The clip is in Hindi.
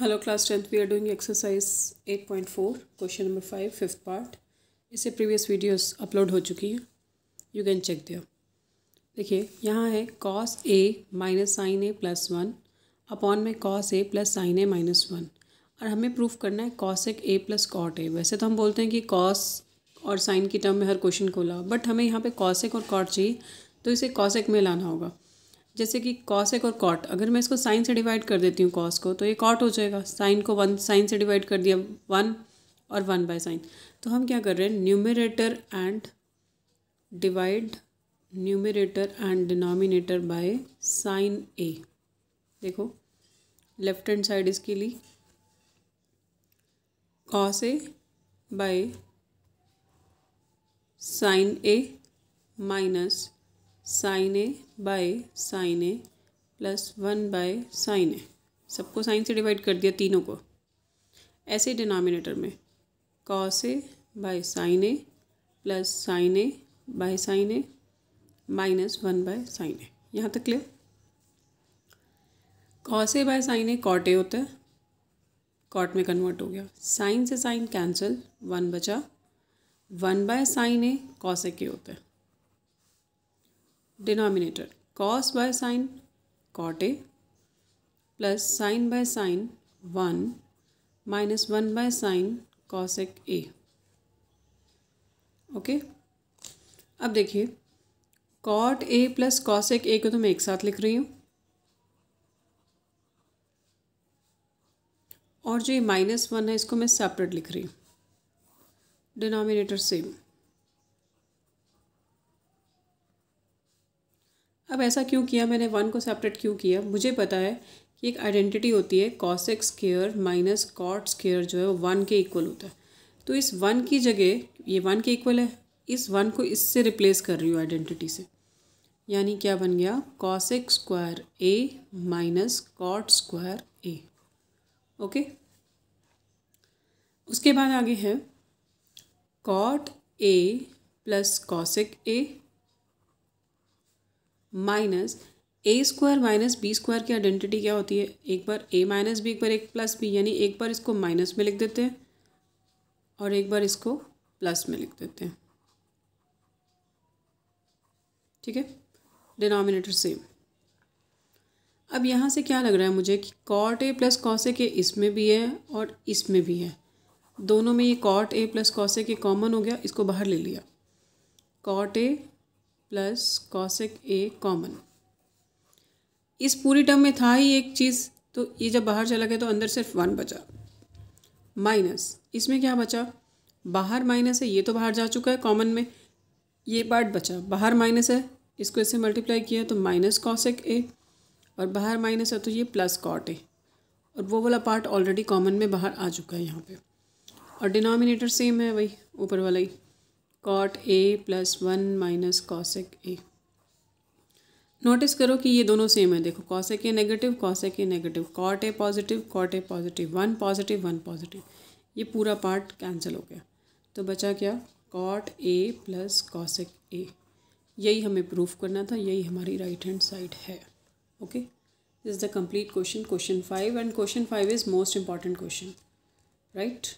hello class tenth we are doing exercise eight point four question number five fifth part इससे प्रीवियस वीडियोस अपलोड हो चुकी हैं यू कैन चेक दियो देखिए यहाँ है cos A minus sin A plus one upon में cos A plus sin A minus one और हमें प्रूफ करना है cosec A plus cot A वैसे तो हम बोलते हैं कि कॉस और साइन की टर्म में हर क्वेश्चन को लाओ बट हमें यहाँ पर कॉसिक और कॉट चाहिए तो इसे कॉसिक में लाना होगा जैसे कि कॉसेक और कॉट अगर मैं इसको साइन से डिवाइड कर देती हूँ कॉस को तो ये कॉट हो जाएगा साइन को वन साइन से डिवाइड कर दिया वन और वन बाय साइन तो हम क्या कर रहे हैं numerator and divide numerator and denominator by sin A देखो लेफ्ट हैंड साइड इसके लिए cos A by sin A minus sin A by sin A plus one by sin A सबको साइन से डिवाइड कर दिया तीनों को ऐसे डिनोमिनेटर में cos A by sin A plus sin A by sin A minus one by sin A यहाँ तक clear cos A by sin A cot A होता है कॉट में कन्वर्ट हो गया साइन से साइन कैंसिल वन बचा one by sin A cos A के होता है denominator cos by sin cot A plus sin by sin one minus one by sin cosec A okay अब देखिए cot A plus cosec A को तो मैं एक साथ लिख रही हूँ और जो ये माइनस वन है इसको मैं सेपरेट लिख रही हूँ डिनोमिनेटर सेम अब ऐसा क्यों किया मैंने वन को सेपरेट क्यों किया मुझे पता है कि एक आइडेंटिटी होती है cosec square minus cot square जो है वो वन के इक्वल होता है तो इस वन की जगह ये वन के इक्वल है इस वन को इससे रिप्लेस कर रही हूँ आइडेंटिटी से यानी क्या बन गया cosec square A minus cot square A okay उसके बाद आगे है cot A plus cosec A minus A square minus B square की आइडेंटिटी क्या होती है एक बार ए माइनस बी एक बार एक प्लस बी यानी एक बार इसको माइनस में लिख देते हैं और एक बार इसको प्लस में लिख देते हैं ठीक है डिनोमिनेटर सेम अब यहाँ से क्या लग रहा है मुझे कि कॉट ए प्लस कौसे के इसमें भी है और इसमें भी है दोनों में ये कॉट ए प्लस कौसे के कॉमन हो गया इसको बाहर ले लिया cot A plus cosec A common इस पूरी टर्म में था ही एक चीज़ तो ये जब बाहर चला गया तो अंदर सिर्फ वन बचा माइनस इसमें क्या बचा बाहर माइनस है ये तो बाहर जा चुका है कॉमन में ये पार्ट बचा बाहर माइनस है इसको इससे मल्टीप्लाई किया तो माइनस कॉसेक ए और बाहर माइनस है तो ये प्लस कॉट ए और वो वाला पार्ट ऑलरेडी कॉमन में बाहर आ चुका है यहाँ पे और डिनोमिनेटर सेम है वही ऊपर वाला ही cot A plus one minus cosec A notice करो कि ये दोनों सेम है देखो cosec A negative cosec A negative cot A positive cot A positive one positive one positive ये पूरा पार्ट कैंसिल हो गया तो बचा क्या cot A plus cosec A यही हमें प्रूफ करना था यही हमारी राइट हैंड साइड है okay this is the complete question question five and question five is most important question right